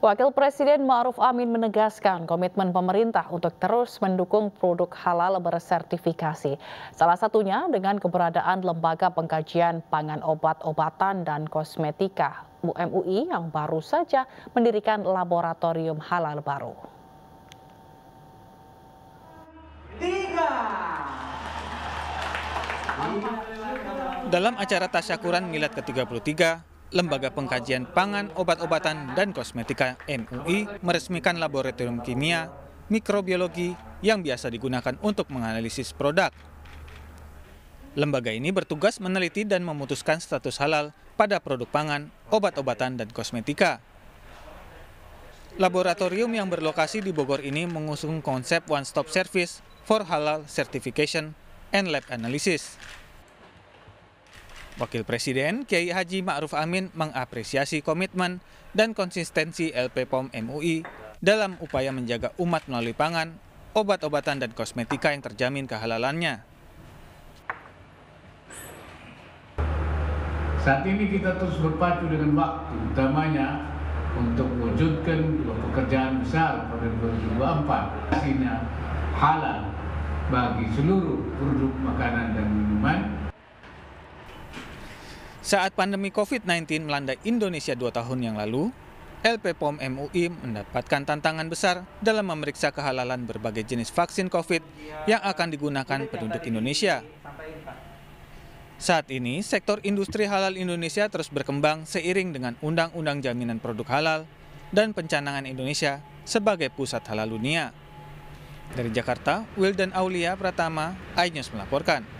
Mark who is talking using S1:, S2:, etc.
S1: Wakil Presiden Ma'ruf Amin menegaskan komitmen pemerintah untuk terus mendukung produk halal bersertifikasi. Salah satunya dengan keberadaan Lembaga Pengkajian Pangan Obat-Obatan dan Kosmetika UMUI yang baru saja mendirikan laboratorium halal baru.
S2: Tiga. Dalam acara tasyakuran milad ke-33, Lembaga Pengkajian Pangan, Obat-obatan, dan Kosmetika MUI meresmikan laboratorium kimia, mikrobiologi yang biasa digunakan untuk menganalisis produk. Lembaga ini bertugas meneliti dan memutuskan status halal pada produk pangan, obat-obatan, dan kosmetika. Laboratorium yang berlokasi di Bogor ini mengusung konsep one-stop service for halal certification and lab analysis. Wakil Presiden Kiai Haji Ma'ruf Amin mengapresiasi komitmen dan konsistensi LP POM MUI dalam upaya menjaga umat melalui pangan, obat-obatan dan kosmetika yang terjamin kehalalannya.
S3: Saat ini kita terus berpacu dengan waktu, utamanya untuk mewujudkan dua pekerjaan besar pada 2024. Hasilnya halal bagi seluruh produk makanan dan
S2: saat pandemi COVID-19 melanda Indonesia dua tahun yang lalu, LPPOM MUI mendapatkan tantangan besar dalam memeriksa kehalalan berbagai jenis vaksin COVID yang akan digunakan penduduk Indonesia. Saat ini, sektor industri halal Indonesia terus berkembang seiring dengan Undang-Undang Jaminan Produk Halal dan Pencanangan Indonesia sebagai pusat halal dunia. Dari Jakarta, Wildan Aulia Pratama, iNews melaporkan.